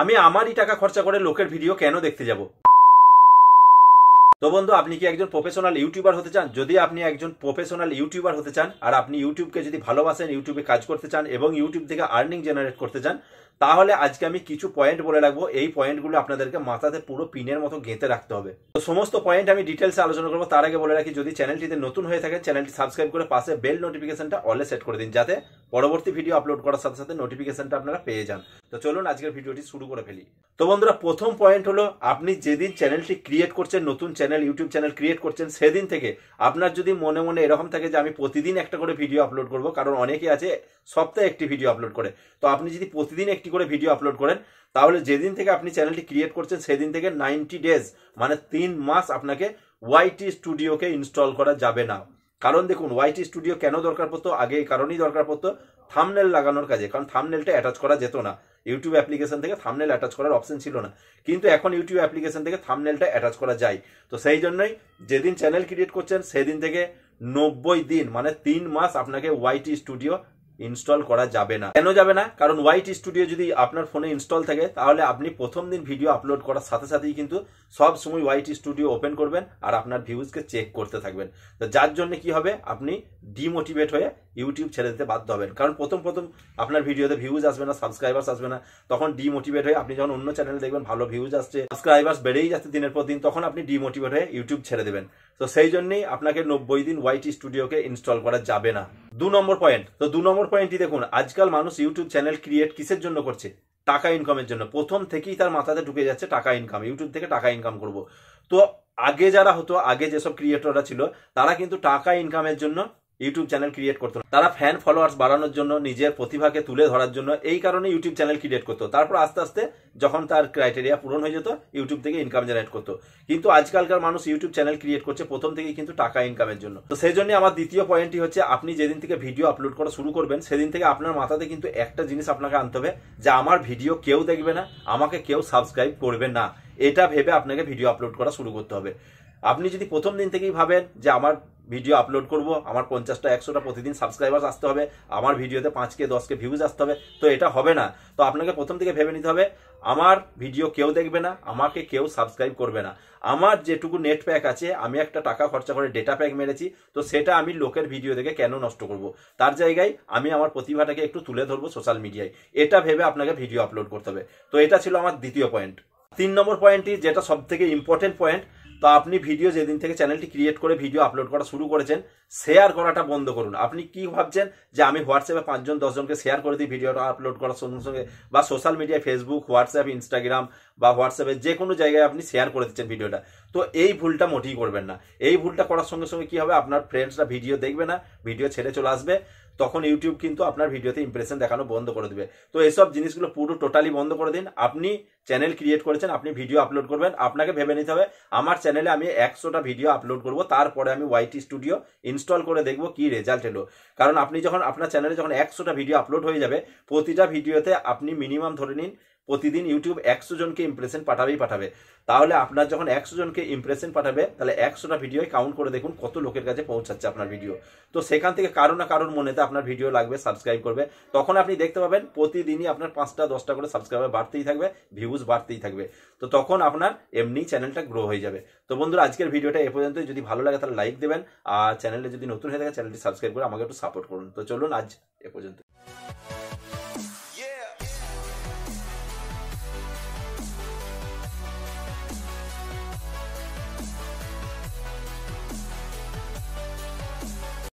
আমি আমারই টাকা খরচা করে লোকের ভিডিও কেন দেখতে যাব তো বন্ধু আপনি কি একজন প্রফেশনাল ইউটিউবার হতে চান যদি আপনি একজন প্রফেশনাল ইউটিউবার হতে চান আর আপনি ইউটিউবকে যদি ভালোবাসেন ইউটিউবে কাজ করতে চান এবং ইউটিউব থেকে আর্নিং জেনারেট করতে চান তাহলে আজকে আমি কিছু পয়েন্ট বলে রাখবো এই পয়েন্টগুলো আপনাদেরকে মাথাতে পুরো পিনের মতো গেঁথে রাখতে হবে তো সমস্ত পয়েন্ট আমি ডিটেলসে আলোচনা করবো তার আগে বলে রাখি যদি চ্যানেলটিতে নতুন হয়ে থাকে চ্যানেলটি সাবস্ক্রাইব করে পাশে বেল নোটিফিকেশনটা অলে সেট করে দিন যাতে পরবর্তী ভিডিও আপলোড করার সাথে সাথে নোটিফিকেশনটা আপনারা পেয়ে যান তো চলুন আজকের ভিডিওটি শুরু করে ফেলি তো বন্ধুরা প্রথম পয়েন্ট হলো আপনি যেদিন চ্যানেলটি ক্রিয়েট করছেন নতুন চ্যানেল ইউটিউব চ্যানেল ক্রিয়েট করছেন সেদিন থেকে আপনার যদি মনে মনে এরকম থাকে যে আমি প্রতিদিন একটা করে ভিডিও আপলোড করব কারণ অনেকেই আছে সপ্তাহে একটি ভিডিও আপলোড করে তো আপনি যদি প্রতিদিন একটি একটি করে ভিডিও আপলোড করেন তাহলে যেদিন থেকে আপনি চ্যানেলটি ক্রিয়েট করছেন সেদিন থেকে নাইনটি ডেজ মানে তিন মাস আপনাকে ওয়াইটি স্টুডিওকে ইনস্টল করা যাবে না কারণ দেখুন ওয়াইটি স্টুডিও কেন দরকার পড়তো আগে এই কারণেই দরকার পড়তো থামনেল লাগানোর কাজে কারণ থামনেলটা অ্যাটাচ করা যেত না ইউটিউব অ্যাপ্লিকেশন থেকে থামনেল অ্যাটাচ করার অপশন ছিল না কিন্তু এখন ইউটিউব অ্যাপ্লিকেশন থেকে থামনেলটা অ্যাটাচ করা যায় তো সেই জন্যই যেদিন চ্যানেল ক্রিয়েট করছেন সেদিন থেকে নব্বই দিন মানে তিন মাস আপনাকে ওয়াইটি স্টুডিও ইনস্টল করা যাবে না কেন যাবে না কারণ হোয়াইট স্টুডিও যদি আপনার ফোনে ইনস্টল থাকে তাহলে আপনি প্রথম দিন ভিডিও আপলোড করার সাথে সাথেই কিন্তু সব সময় হোয়াইট স্টুডিও ওপেন করবেন আর আপনার ভিউজকে চেক করতে থাকবেন তো যার জন্য কি হবে আপনি ডিমোটিভেট হয়ে ইউটিউব ছেড়ে দিতে বাধ্য হবেন কারণ প্রথম প্রথম আপনার ভিডিওতে ভিউজ আসবে না সাবস্ক্রাইবার্স আসবে না তখন ডিমোটিভেট হয়ে আপনি যখন অন্য চ্যানেলে দেখবেন ভালো ভিউজ আসছে সাবস্ক্রাইবার্স বেড়েই যাচ্ছে দিনের পর দিন তখন আপনি ডিমোটিভেট হয়ে ইউটিউব ছেড়ে দেবেন তো সেই জন্যই আপনাকে নব্বই দিন হোয়াইট স্টুডিওকে ইনস্টল করা যাবে না দু নম্বর পয়েন্ট তো দু নম্বর তারপর পয়েন্টটি দেখুন আজকাল মানুষ ইউটিউব চ্যানেল ক্রিয়েট কিসের জন্য করছে টাকা ইনকামের জন্য প্রথম থেকেই তার মাথাতে ঢুকে যাচ্ছে টাকা ইনকাম ইউটিউব থেকে টাকা ইনকাম করব তো আগে যারা হতো আগে যেসব ক্রিয়েটররা ছিল তারা কিন্তু টাকা ইনকামের জন্য ইউটিউব চ্যানেল ক্রিয়েট করতো তারা ফ্যান ফলোয়ার্স বাড়ানোর জন্য নিজের প্রতিভাকে তুলে ধরার জন্য এই কারণে ইউটিউব চ্যানেল ক্রিয়েট করতো তারপর আস্তে আস্তে যখন তার ক্রাইটেরিয়া পূরণ হয়ে যেত ইউটিউব থেকে ইনকাম জেনারেট করতো কিন্তু আজকালকার মানুষ ইউটিউব চ্যানেল ক্রিয়েট করছে প্রথম থেকেই কিন্তু টাকা ইনকামের জন্য তো সেই জন্য আমার দ্বিতীয় পয়েন্টটি হচ্ছে আপনি যেদিন থেকে ভিডিও আপলোড করা শুরু করবেন সেদিন থেকে আপনার মাথাতে কিন্তু একটা জিনিস আপনাকে আনতে হবে যে আমার ভিডিও কেউ দেখবে না আমাকে কেউ সাবস্ক্রাইব করবে না এটা ভেবে আপনাকে ভিডিও আপলোড করা শুরু করতে হবে আপনি যদি প্রথম দিন থেকেই ভাবেন যে আমার ভিডিও আপলোড করব আমার পঞ্চাশটা একশোটা প্রতিদিন সাবস্ক্রাইবার আসতে হবে আমার ভিডিওতে পাঁচকে দশকে ভিউজ আসতে হবে তো এটা হবে না তো আপনাকে প্রথম থেকে ভেবে নিতে হবে আমার ভিডিও কেউ দেখবে না আমাকে কেউ সাবস্ক্রাইব করবে না আমার যেটুকু নেট প্যাক আছে আমি একটা টাকা খরচা করে ডেটা প্যাক মেরেছি তো সেটা আমি লোকের ভিডিও দেখে কেন নষ্ট করব তার জায়গায় আমি আমার প্রতিভাটাকে একটু তুলে ধরবো সোশ্যাল মিডিয়ায় এটা ভেবে আপনাকে ভিডিও আপলোড করতে হবে তো এটা ছিল আমার দ্বিতীয় পয়েন্ট তিন নম্বর পয়েন্টটি যেটা সব থেকে ইম্পর্টেন্ট পয়েন্ট তো আপনি ভিডিও যেদিন থেকে চ্যানেলটি ক্রিয়েট করে ভিডিও আপলোড করা শুরু করেছেন শেয়ার করাটা বন্ধ করুন আপনি কি ভাবছেন যে আমি হোয়াটসঅ্যাপে পাঁচজন দশজনকে শেয়ার করে দিই ভিডিওটা আপলোড করার সঙ্গে সঙ্গে বা সোশ্যাল মিডিয়ায় ফেসবুক হোয়াটসঅ্যাপ ইনস্টাগ্রাম বা হোয়াটসঅ্যাপে যে কোনো জায়গায় আপনি শেয়ার করে দিচ্ছেন ভিডিওটা তো এই ভুলটা মোটেই করবেন না এই ভুলটা করার সঙ্গে সঙ্গে কি হবে আপনার ফ্রেন্ডসরা ভিডিও দেখবে না ভিডিও ছেড়ে চলে আসবে তখন ইউটিউব কিন্তু আপনার ভিডিওতে ইম্প্রেশন দেখানো বন্ধ করে দেবে তো এসব জিনিসগুলো পুরো টোটালি বন্ধ করে দিন আপনি চ্যানেল ক্রিয়েট করেছেন আপনি ভিডিও আপলোড করবেন আপনাকে ভেবে নিতে হবে আমার চ্যানেলে আমি একশোটা ভিডিও আপলোড করব তারপরে আমি ওয়াইটি স্টুডিও ইনস্টল করে দেখব কি রেজাল্ট এলো কারণ আপনি যখন আপনার চ্যানেলে যখন একশোটা ভিডিও আপলোড হয়ে যাবে প্রতিটা ভিডিওতে আপনি মিনিমাম ধরে নিন প্রতিদিন ইউটিউব একশো জনকে ইমপ্রেশন পাঠাবেই পাঠাবে তাহলে আপনার যখন একশো জনকে ইমপ্রেশন পাঠাবে তাহলে একশোটা ভিডিওই কাউন্ট করে দেখুন কত লোকের কাছে পৌঁছাচ্ছে আপনার ভিডিও তো সেখান থেকে কারো না কারোর মনেতে আপনার ভিডিও লাগবে সাবস্ক্রাইব করবে তখন আপনি দেখতে পাবেন প্রতিদিনই আপনার পাঁচটা দশটা করে সাবস্ক্রাইবার বাড়তেই থাকবে ভিউজ বাড়তেই থাকবে তো তখন আপনার এমনি চ্যানেলটা গ্রো হয়ে যাবে তো বন্ধুরা আজকের ভিডিওটা এ পর্যন্ত যদি ভালো লাগে তাহলে লাইক দেবেন আর চ্যানেলে যদি নতুন হয়ে থাকে চ্যানেলটি সাবস্ক্রাইব করে আমাকে একটু সাপোর্ট করুন তো চলুন আজ এ পর্যন্ত